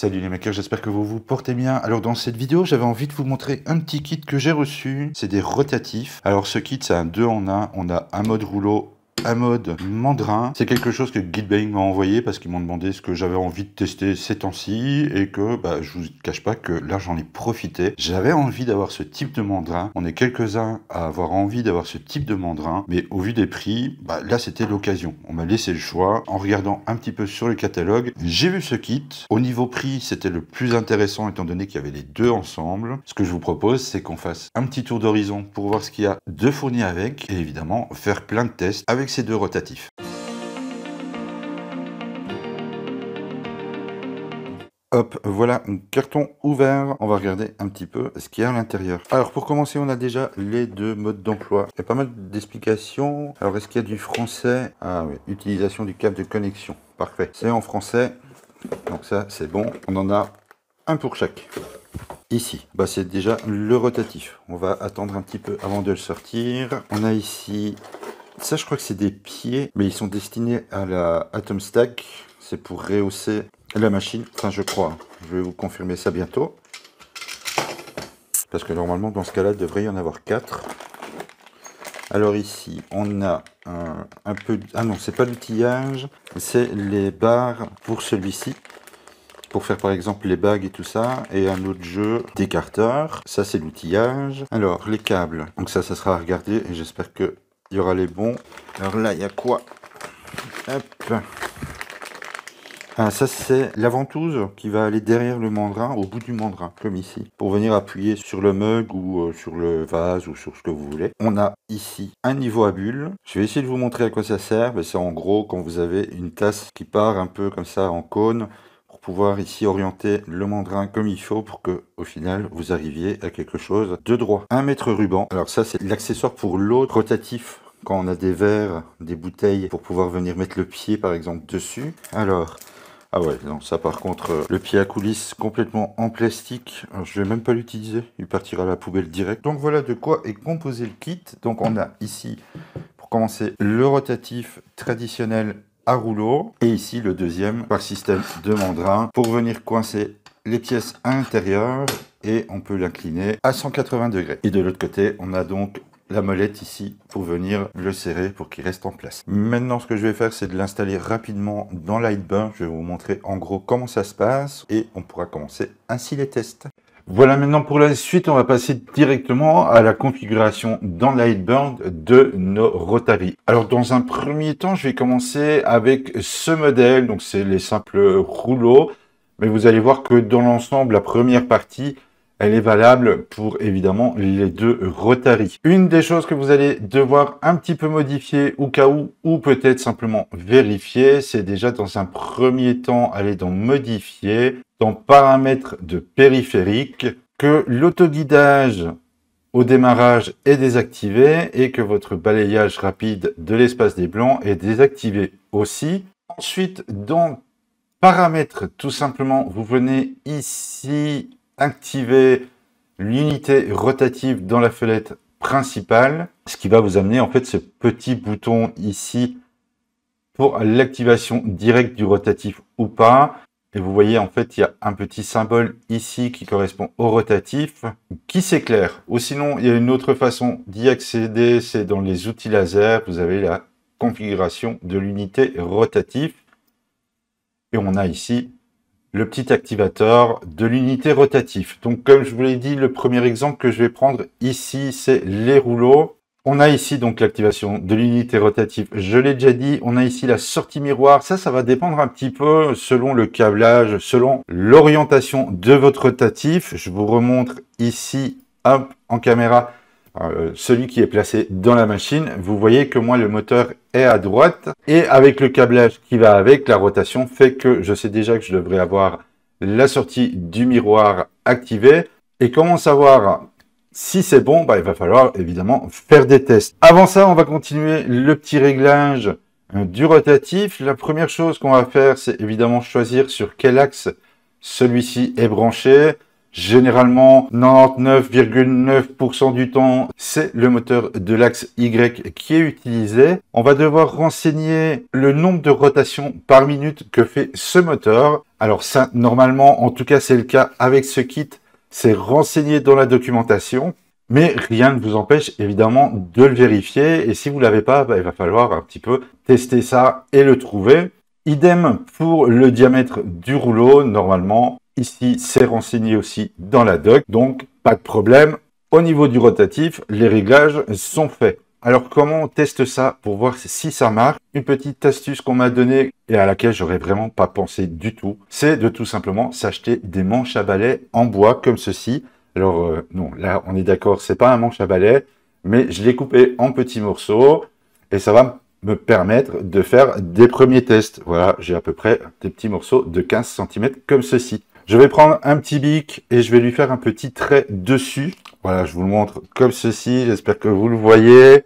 Salut les makers, j'espère que vous vous portez bien. Alors dans cette vidéo, j'avais envie de vous montrer un petit kit que j'ai reçu. C'est des rotatifs. Alors ce kit, c'est un 2 en 1. On a un mode rouleau mode Mandrin. C'est quelque chose que Gitbang m'a envoyé parce qu'ils m'ont demandé ce que j'avais envie de tester ces temps-ci et que bah, je vous cache pas que là j'en ai profité. J'avais envie d'avoir ce type de mandrin. On est quelques-uns à avoir envie d'avoir ce type de mandrin, mais au vu des prix, bah, là c'était l'occasion. On m'a laissé le choix. En regardant un petit peu sur le catalogue, j'ai vu ce kit. Au niveau prix, c'était le plus intéressant étant donné qu'il y avait les deux ensemble. Ce que je vous propose, c'est qu'on fasse un petit tour d'horizon pour voir ce qu'il y a de fourni avec et évidemment faire plein de tests ces deux rotatifs. Hop, voilà un carton ouvert. On va regarder un petit peu ce qu'il y a à l'intérieur. Alors pour commencer, on a déjà les deux modes d'emploi. Il y a pas mal d'explications. Alors est-ce qu'il y a du français Ah oui, utilisation du câble de connexion. Parfait, c'est en français. Donc ça, c'est bon. On en a un pour chaque. Ici, bah c'est déjà le rotatif. On va attendre un petit peu avant de le sortir. On a ici ça, je crois que c'est des pieds, mais ils sont destinés à la Atom Stack. C'est pour rehausser la machine. Enfin, je crois. Je vais vous confirmer ça bientôt. Parce que normalement, dans ce cas-là, il devrait y en avoir 4. Alors ici, on a un, un peu... Ah non, c'est pas l'outillage, c'est les barres pour celui-ci. Pour faire par exemple les bagues et tout ça. Et un autre jeu des d'écarteur. Ça, c'est l'outillage. Alors, les câbles. Donc ça, ça sera à regarder. Et j'espère que il y aura les bons. Alors là, il y a quoi Hop. Ah, ça c'est la ventouse qui va aller derrière le mandrin, au bout du mandrin, comme ici, pour venir appuyer sur le mug ou euh, sur le vase ou sur ce que vous voulez. On a ici un niveau à bulles. Je vais essayer de vous montrer à quoi ça sert. C'est en gros quand vous avez une tasse qui part un peu comme ça en cône pouvoir ici orienter le mandrin comme il faut pour que au final vous arriviez à quelque chose de droit. Un mètre ruban, alors ça c'est l'accessoire pour l'autre rotatif quand on a des verres, des bouteilles pour pouvoir venir mettre le pied par exemple dessus. Alors, ah ouais, non, ça par contre, euh, le pied à coulisses complètement en plastique, Alors, je vais même pas l'utiliser, il partira à la poubelle direct. Donc voilà de quoi est composé le kit. Donc on a ici, pour commencer, le rotatif traditionnel rouleau. Et ici, le deuxième par système de mandrin pour venir coincer les pièces intérieures et on peut l'incliner à 180 degrés. Et de l'autre côté, on a donc la molette ici pour venir le serrer pour qu'il reste en place. Maintenant, ce que je vais faire, c'est de l'installer rapidement dans Lightburn. Je vais vous montrer en gros comment ça se passe et on pourra commencer ainsi les tests. Voilà maintenant pour la suite, on va passer directement à la configuration dans Lightburn de nos Rotary. Alors dans un premier temps, je vais commencer avec ce modèle, donc c'est les simples rouleaux, mais vous allez voir que dans l'ensemble, la première partie, elle est valable pour évidemment les deux rotaries. Une des choses que vous allez devoir un petit peu modifier au cas où, ou peut-être simplement vérifier, c'est déjà dans un premier temps aller dans modifier, dans paramètres de périphérique, que l'autoguidage au démarrage est désactivé et que votre balayage rapide de l'espace des blancs est désactivé aussi. Ensuite, dans paramètres, tout simplement, vous venez ici activer l'unité rotative dans la fenêtre principale, ce qui va vous amener en fait ce petit bouton ici pour l'activation directe du rotatif ou pas. Et vous voyez, en fait, il y a un petit symbole ici qui correspond au rotatif qui s'éclaire. Ou sinon, il y a une autre façon d'y accéder, c'est dans les outils laser. Vous avez la configuration de l'unité rotatif. Et on a ici le petit activateur de l'unité rotative. Donc comme je vous l'ai dit, le premier exemple que je vais prendre ici, c'est les rouleaux. On a ici donc l'activation de l'unité rotative, je l'ai déjà dit. On a ici la sortie miroir. Ça, ça va dépendre un petit peu selon le câblage, selon l'orientation de votre rotatif. Je vous remontre ici, hop, en caméra, euh, celui qui est placé dans la machine. Vous voyez que moi, le moteur est à droite. Et avec le câblage qui va avec, la rotation fait que je sais déjà que je devrais avoir la sortie du miroir activée. Et comment savoir si c'est bon bah, Il va falloir évidemment faire des tests. Avant ça, on va continuer le petit réglage euh, du rotatif. La première chose qu'on va faire, c'est évidemment choisir sur quel axe celui-ci est branché. Généralement, 99,9% du temps, c'est le moteur de l'axe Y qui est utilisé. On va devoir renseigner le nombre de rotations par minute que fait ce moteur. Alors ça, normalement, en tout cas, c'est le cas avec ce kit. C'est renseigné dans la documentation. Mais rien ne vous empêche évidemment de le vérifier. Et si vous ne l'avez pas, bah, il va falloir un petit peu tester ça et le trouver. Idem pour le diamètre du rouleau. Normalement, Ici, c'est renseigné aussi dans la doc, donc pas de problème. Au niveau du rotatif, les réglages sont faits. Alors comment on teste ça pour voir si ça marche Une petite astuce qu'on m'a donnée et à laquelle j'aurais vraiment pas pensé du tout, c'est de tout simplement s'acheter des manches à balai en bois comme ceci. Alors euh, non, là on est d'accord, c'est pas un manche à balai, mais je l'ai coupé en petits morceaux et ça va me permettre de faire des premiers tests. Voilà, j'ai à peu près des petits morceaux de 15 cm comme ceci. Je vais prendre un petit bic et je vais lui faire un petit trait dessus. Voilà, je vous le montre comme ceci. J'espère que vous le voyez.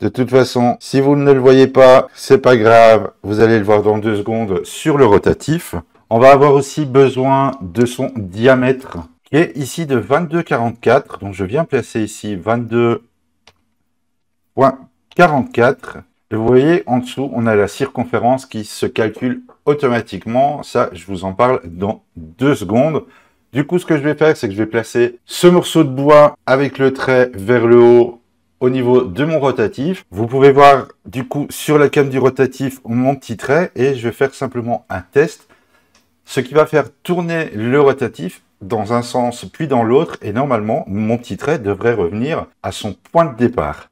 De toute façon, si vous ne le voyez pas, c'est pas grave. Vous allez le voir dans deux secondes sur le rotatif. On va avoir aussi besoin de son diamètre qui est ici de 22,44. Donc je viens placer ici 22,44. Et vous voyez en dessous, on a la circonférence qui se calcule automatiquement. Ça, je vous en parle dans deux secondes. Du coup, ce que je vais faire, c'est que je vais placer ce morceau de bois avec le trait vers le haut au niveau de mon rotatif. Vous pouvez voir du coup sur la cam du rotatif mon petit trait et je vais faire simplement un test. Ce qui va faire tourner le rotatif dans un sens puis dans l'autre et normalement mon petit trait devrait revenir à son point de départ.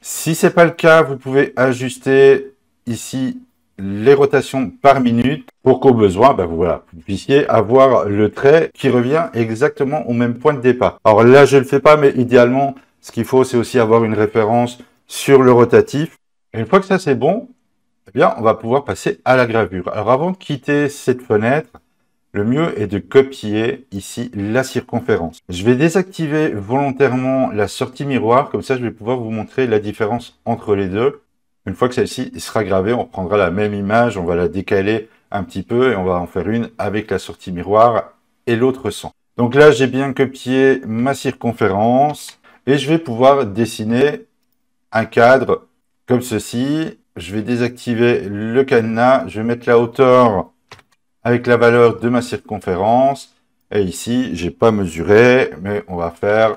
Si c'est pas le cas, vous pouvez ajuster ici les rotations par minute pour qu'au besoin, ben voilà, vous puissiez avoir le trait qui revient exactement au même point de départ. Alors là, je ne le fais pas, mais idéalement, ce qu'il faut, c'est aussi avoir une référence sur le rotatif. une fois que ça, c'est bon, eh bien, on va pouvoir passer à la gravure. Alors avant de quitter cette fenêtre, le mieux est de copier ici la circonférence. Je vais désactiver volontairement la sortie miroir, comme ça je vais pouvoir vous montrer la différence entre les deux. Une fois que celle-ci sera gravée, on prendra la même image, on va la décaler un petit peu et on va en faire une avec la sortie miroir et l'autre sans. Donc là, j'ai bien copié ma circonférence et je vais pouvoir dessiner un cadre comme ceci. Je vais désactiver le cadenas, je vais mettre la hauteur avec la valeur de ma circonférence. Et ici, je n'ai pas mesuré, mais on va faire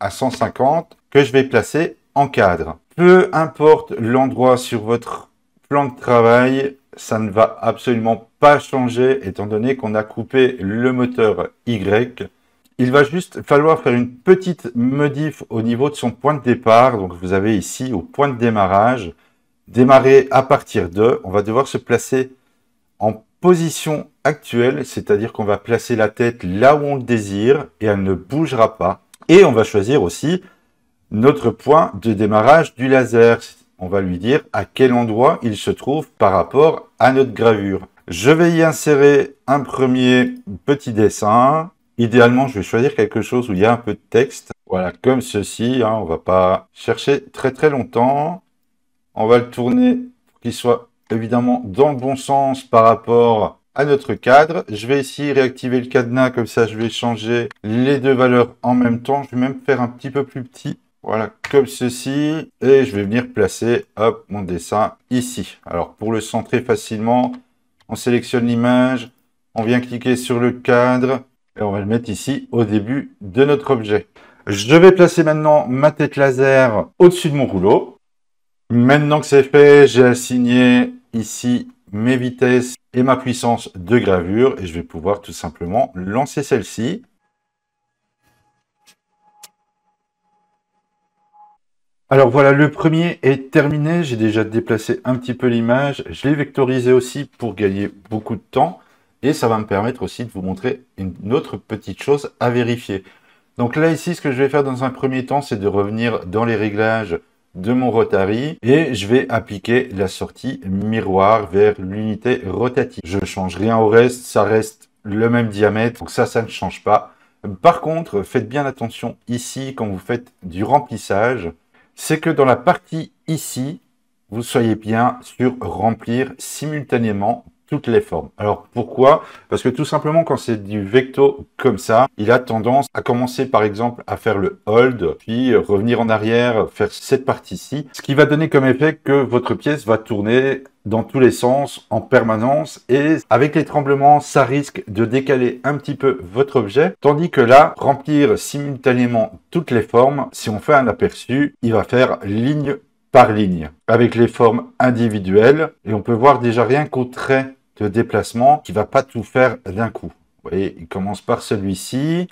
à 150 que je vais placer encadre. Peu importe l'endroit sur votre plan de travail, ça ne va absolument pas changer étant donné qu'on a coupé le moteur Y. Il va juste falloir faire une petite modif au niveau de son point de départ. Donc vous avez ici au point de démarrage, démarrer à partir de, on va devoir se placer en position actuelle, c'est-à-dire qu'on va placer la tête là où on le désire et elle ne bougera pas. Et on va choisir aussi notre point de démarrage du laser. On va lui dire à quel endroit il se trouve par rapport à notre gravure. Je vais y insérer un premier petit dessin. Idéalement, je vais choisir quelque chose où il y a un peu de texte. Voilà, comme ceci. Hein, on va pas chercher très très longtemps. On va le tourner pour qu'il soit évidemment dans le bon sens par rapport à notre cadre. Je vais ici réactiver le cadenas, comme ça je vais changer les deux valeurs en même temps. Je vais même faire un petit peu plus petit voilà, comme ceci. Et je vais venir placer, mon dessin ici. Alors, pour le centrer facilement, on sélectionne l'image, on vient cliquer sur le cadre et on va le mettre ici au début de notre objet. Je vais placer maintenant ma tête laser au-dessus de mon rouleau. Maintenant que c'est fait, j'ai assigné ici mes vitesses et ma puissance de gravure et je vais pouvoir tout simplement lancer celle-ci. Alors voilà, le premier est terminé. J'ai déjà déplacé un petit peu l'image. Je l'ai vectorisé aussi pour gagner beaucoup de temps. Et ça va me permettre aussi de vous montrer une autre petite chose à vérifier. Donc là ici, ce que je vais faire dans un premier temps, c'est de revenir dans les réglages de mon Rotary et je vais appliquer la sortie miroir vers l'unité rotative. Je ne change rien au reste, ça reste le même diamètre, donc ça, ça ne change pas. Par contre, faites bien attention ici quand vous faites du remplissage, c'est que dans la partie ici, vous soyez bien sur remplir simultanément toutes les formes. Alors pourquoi Parce que tout simplement quand c'est du vecto comme ça, il a tendance à commencer par exemple à faire le hold, puis revenir en arrière, faire cette partie-ci, ce qui va donner comme effet que votre pièce va tourner dans tous les sens en permanence et avec les tremblements ça risque de décaler un petit peu votre objet tandis que là remplir simultanément toutes les formes si on fait un aperçu il va faire ligne par ligne avec les formes individuelles et on peut voir déjà rien qu'au trait de déplacement qui va pas tout faire d'un coup. Vous voyez, il commence par celui-ci,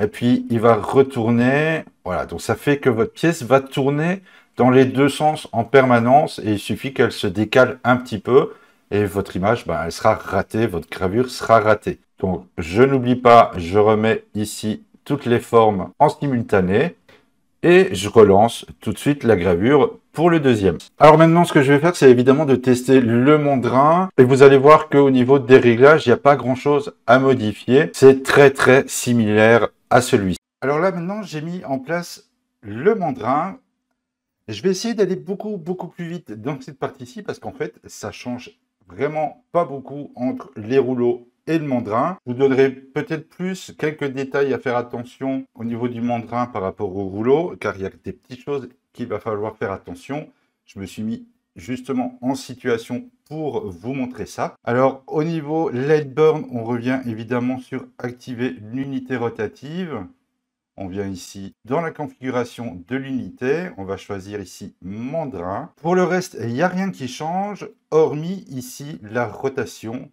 et puis il va retourner. Voilà, donc ça fait que votre pièce va tourner dans les deux sens en permanence, et il suffit qu'elle se décale un petit peu, et votre image, ben, elle sera ratée, votre gravure sera ratée. Donc, je n'oublie pas, je remets ici toutes les formes en simultané et je relance tout de suite la gravure pour le deuxième. Alors maintenant, ce que je vais faire, c'est évidemment de tester le mandrin. Et vous allez voir qu'au niveau des réglages, il n'y a pas grand-chose à modifier. C'est très très similaire à celui-ci. Alors là maintenant, j'ai mis en place le mandrin. Je vais essayer d'aller beaucoup beaucoup plus vite dans cette partie-ci parce qu'en fait, ça change vraiment pas beaucoup entre les rouleaux et le mandrin. Je vous donnerai peut-être plus quelques détails à faire attention au niveau du mandrin par rapport au rouleau, car il y a des petites choses qu'il va falloir faire attention. Je me suis mis justement en situation pour vous montrer ça. Alors au niveau burn, on revient évidemment sur activer l'unité rotative. On vient ici dans la configuration de l'unité. On va choisir ici Mandrin. Pour le reste, il n'y a rien qui change, hormis ici la rotation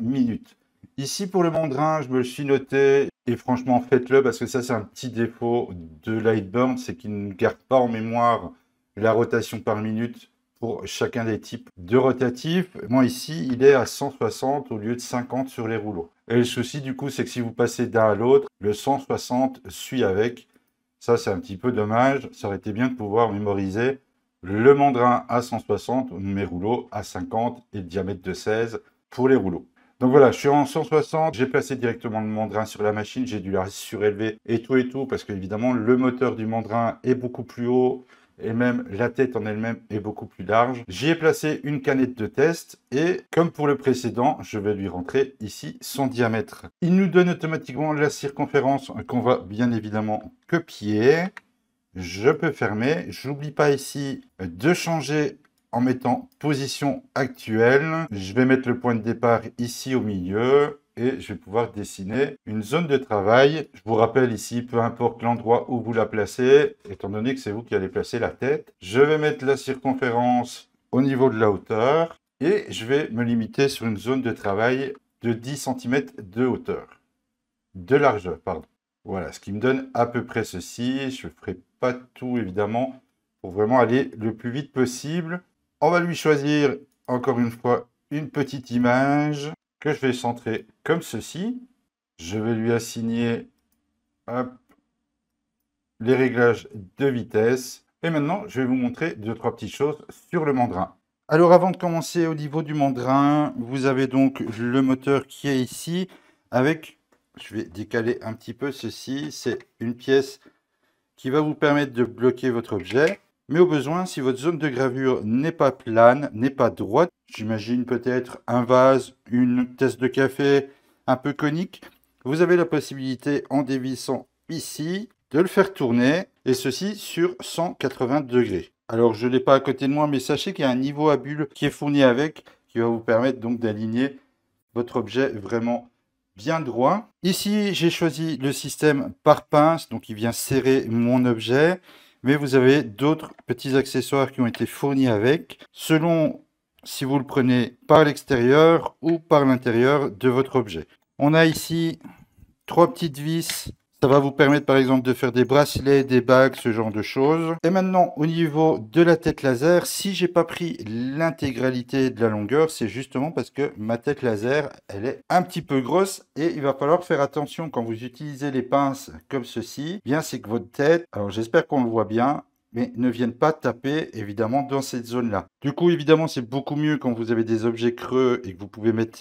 minute. Ici, pour le mandrin, je me le suis noté. Et franchement, faites-le parce que ça, c'est un petit défaut de Lightburn. C'est qu'il ne garde pas en mémoire la rotation par minute pour chacun des types de rotatifs. Moi, ici, il est à 160 au lieu de 50 sur les rouleaux. Et le souci, du coup, c'est que si vous passez d'un à l'autre, le 160 suit avec. Ça, c'est un petit peu dommage. Ça aurait été bien de pouvoir mémoriser le mandrin à 160, mes rouleaux à 50 et le diamètre de 16 pour les rouleaux. Donc voilà, je suis en 160, j'ai placé directement le mandrin sur la machine, j'ai dû la surélever et tout et tout, parce qu'évidemment, le moteur du mandrin est beaucoup plus haut, et même la tête en elle-même est beaucoup plus large. J'y ai placé une canette de test, et comme pour le précédent, je vais lui rentrer ici son diamètre. Il nous donne automatiquement la circonférence qu'on va bien évidemment copier. Je peux fermer, j'oublie pas ici de changer en mettant position actuelle. Je vais mettre le point de départ ici au milieu et je vais pouvoir dessiner une zone de travail. Je vous rappelle ici, peu importe l'endroit où vous la placez, étant donné que c'est vous qui allez placer la tête. Je vais mettre la circonférence au niveau de la hauteur et je vais me limiter sur une zone de travail de 10 cm de hauteur. De largeur, pardon. Voilà, ce qui me donne à peu près ceci. Je ne ferai pas tout, évidemment, pour vraiment aller le plus vite possible. On va lui choisir, encore une fois, une petite image que je vais centrer comme ceci. Je vais lui assigner les réglages de vitesse. Et maintenant, je vais vous montrer deux, trois petites choses sur le mandrin. Alors avant de commencer au niveau du mandrin, vous avez donc le moteur qui est ici avec, je vais décaler un petit peu ceci, c'est une pièce qui va vous permettre de bloquer votre objet. Mais au besoin, si votre zone de gravure n'est pas plane, n'est pas droite, j'imagine peut-être un vase, une tasse de café un peu conique, vous avez la possibilité en dévissant ici de le faire tourner et ceci sur 180 degrés. Alors je ne l'ai pas à côté de moi mais sachez qu'il y a un niveau à bulle qui est fourni avec qui va vous permettre donc d'aligner votre objet vraiment bien droit. Ici j'ai choisi le système par pince donc il vient serrer mon objet mais vous avez d'autres petits accessoires qui ont été fournis avec, selon si vous le prenez par l'extérieur ou par l'intérieur de votre objet. On a ici trois petites vis ça va vous permettre par exemple de faire des bracelets, des bagues, ce genre de choses. Et maintenant au niveau de la tête laser, si j'ai pas pris l'intégralité de la longueur, c'est justement parce que ma tête laser, elle est un petit peu grosse et il va falloir faire attention quand vous utilisez les pinces comme ceci. Eh bien c'est que votre tête, alors j'espère qu'on le voit bien, mais ne viennent pas taper évidemment dans cette zone là. Du coup évidemment c'est beaucoup mieux quand vous avez des objets creux et que vous pouvez mettre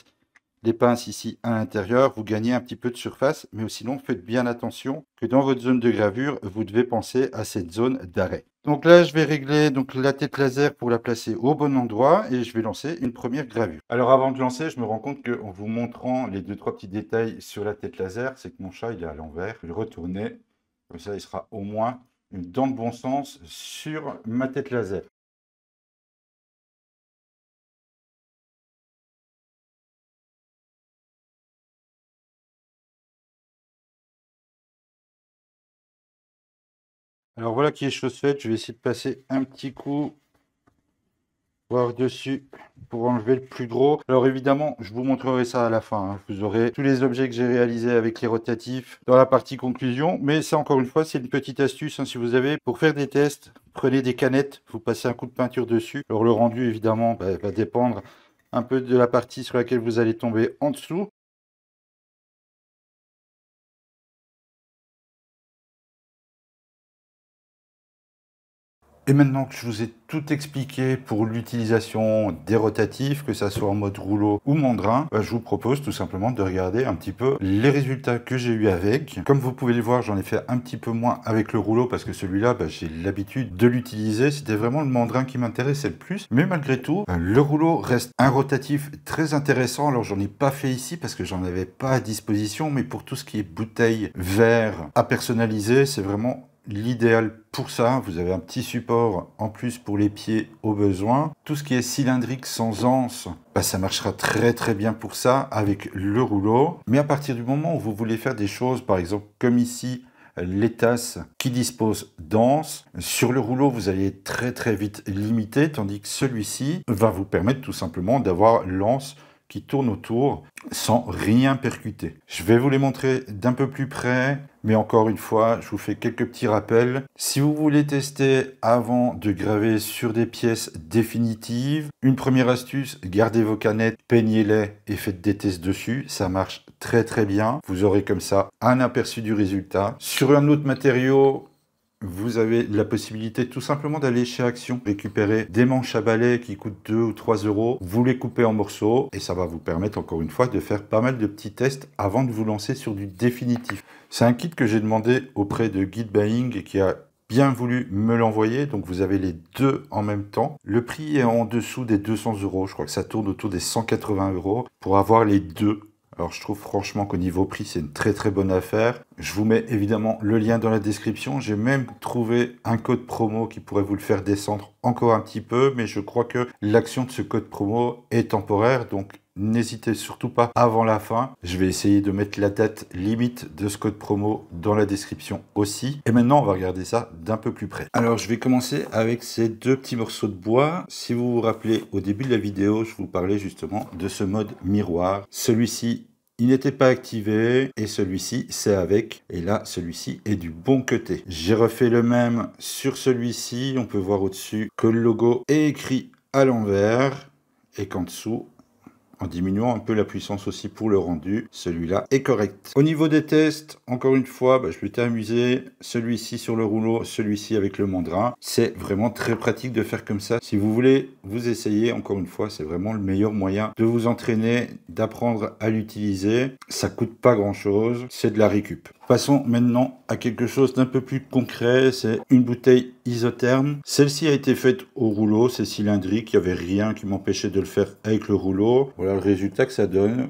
les pinces ici à l'intérieur, vous gagnez un petit peu de surface, mais sinon faites bien attention que dans votre zone de gravure, vous devez penser à cette zone d'arrêt. Donc là, je vais régler donc, la tête laser pour la placer au bon endroit et je vais lancer une première gravure. Alors avant de lancer, je me rends compte qu'en vous montrant les deux trois petits détails sur la tête laser, c'est que mon chat il est à l'envers, je vais le retourner, comme ça il sera au moins dans le bon sens sur ma tête laser. Alors voilà qui est chose faite. Je vais essayer de passer un petit coup voir dessus pour enlever le plus gros. Alors évidemment, je vous montrerai ça à la fin. Hein. Vous aurez tous les objets que j'ai réalisés avec les rotatifs dans la partie conclusion. Mais ça, encore une fois, c'est une petite astuce. Hein. si vous avez, pour faire des tests, prenez des canettes, vous passez un coup de peinture dessus. Alors le rendu, évidemment, bah, va dépendre un peu de la partie sur laquelle vous allez tomber en dessous. Et maintenant que je vous ai tout expliqué pour l'utilisation des rotatifs, que ça soit en mode rouleau ou mandrin, bah, je vous propose tout simplement de regarder un petit peu les résultats que j'ai eu avec. Comme vous pouvez le voir, j'en ai fait un petit peu moins avec le rouleau parce que celui-là, bah, j'ai l'habitude de l'utiliser. C'était vraiment le mandrin qui m'intéressait le plus. Mais malgré tout, bah, le rouleau reste un rotatif très intéressant. Alors j'en ai pas fait ici parce que j'en avais pas à disposition, mais pour tout ce qui est bouteille, verre à personnaliser, c'est vraiment l'idéal pour ça. Vous avez un petit support en plus pour les pieds au besoin. Tout ce qui est cylindrique sans anse, bah, ça marchera très très bien pour ça avec le rouleau. Mais à partir du moment où vous voulez faire des choses, par exemple comme ici, les tasses qui disposent d'anse. Sur le rouleau, vous allez très très vite limiter, tandis que celui-ci va vous permettre tout simplement d'avoir l'anse qui tournent autour sans rien percuter. Je vais vous les montrer d'un peu plus près, mais encore une fois, je vous fais quelques petits rappels. Si vous voulez tester avant de graver sur des pièces définitives, une première astuce, gardez vos canettes, peignez-les et faites des tests dessus. Ça marche très très bien. Vous aurez comme ça un aperçu du résultat. Sur un autre matériau, vous avez la possibilité tout simplement d'aller chez Action, récupérer des manches à balai qui coûtent 2 ou 3 euros, vous les coupez en morceaux et ça va vous permettre encore une fois de faire pas mal de petits tests avant de vous lancer sur du définitif. C'est un kit que j'ai demandé auprès de Guide Buying qui a bien voulu me l'envoyer. Donc vous avez les deux en même temps. Le prix est en dessous des 200 euros. Je crois que ça tourne autour des 180 euros pour avoir les deux. Alors je trouve franchement qu'au niveau prix, c'est une très très bonne affaire. Je vous mets évidemment le lien dans la description. J'ai même trouvé un code promo qui pourrait vous le faire descendre encore un petit peu, mais je crois que l'action de ce code promo est temporaire, donc n'hésitez surtout pas avant la fin. Je vais essayer de mettre la date limite de ce code promo dans la description aussi. Et maintenant, on va regarder ça d'un peu plus près. Alors, je vais commencer avec ces deux petits morceaux de bois. Si vous vous rappelez, au début de la vidéo, je vous parlais justement de ce mode miroir. Celui-ci il n'était pas activé et celui-ci c'est avec et là celui-ci est du bon côté. J'ai refait le même sur celui-ci, on peut voir au-dessus que le logo est écrit à l'envers et qu'en dessous en diminuant un peu la puissance aussi pour le rendu. Celui-là est correct. Au niveau des tests, encore une fois, bah, je vais t'amuser. Celui-ci sur le rouleau, celui-ci avec le mandrin. C'est vraiment très pratique de faire comme ça. Si vous voulez vous essayez. encore une fois, c'est vraiment le meilleur moyen de vous entraîner, d'apprendre à l'utiliser. Ça coûte pas grand-chose, c'est de la récup. Passons maintenant à quelque chose d'un peu plus concret, c'est une bouteille isotherme. Celle-ci a été faite au rouleau, c'est cylindrique, il n'y avait rien qui m'empêchait de le faire avec le rouleau. Voilà le résultat que ça donne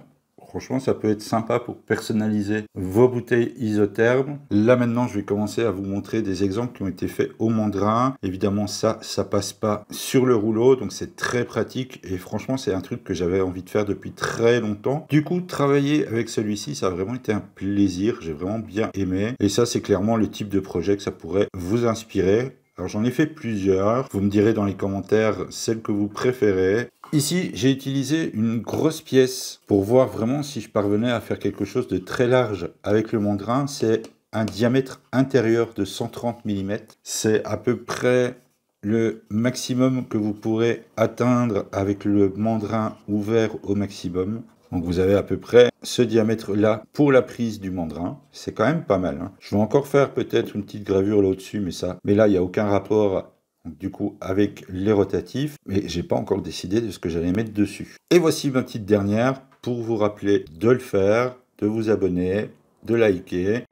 franchement, ça peut être sympa pour personnaliser vos bouteilles isothermes. Là maintenant, je vais commencer à vous montrer des exemples qui ont été faits au mandrin. Évidemment, ça, ça passe pas sur le rouleau, donc c'est très pratique. Et franchement, c'est un truc que j'avais envie de faire depuis très longtemps. Du coup, travailler avec celui-ci, ça a vraiment été un plaisir. J'ai vraiment bien aimé. Et ça, c'est clairement le type de projet que ça pourrait vous inspirer. Alors j'en ai fait plusieurs, vous me direz dans les commentaires celle que vous préférez. Ici, j'ai utilisé une grosse pièce pour voir vraiment si je parvenais à faire quelque chose de très large avec le mandrin. C'est un diamètre intérieur de 130 mm. C'est à peu près le maximum que vous pourrez atteindre avec le mandrin ouvert au maximum. Donc vous avez à peu près ce diamètre-là pour la prise du mandrin. C'est quand même pas mal. Hein. Je vais encore faire peut-être une petite gravure là dessus mais ça. Mais là, il n'y a aucun rapport du coup, avec les rotatifs, mais j'ai pas encore décidé de ce que j'allais mettre dessus. Et voici ma petite dernière pour vous rappeler de le faire, de vous abonner, de liker.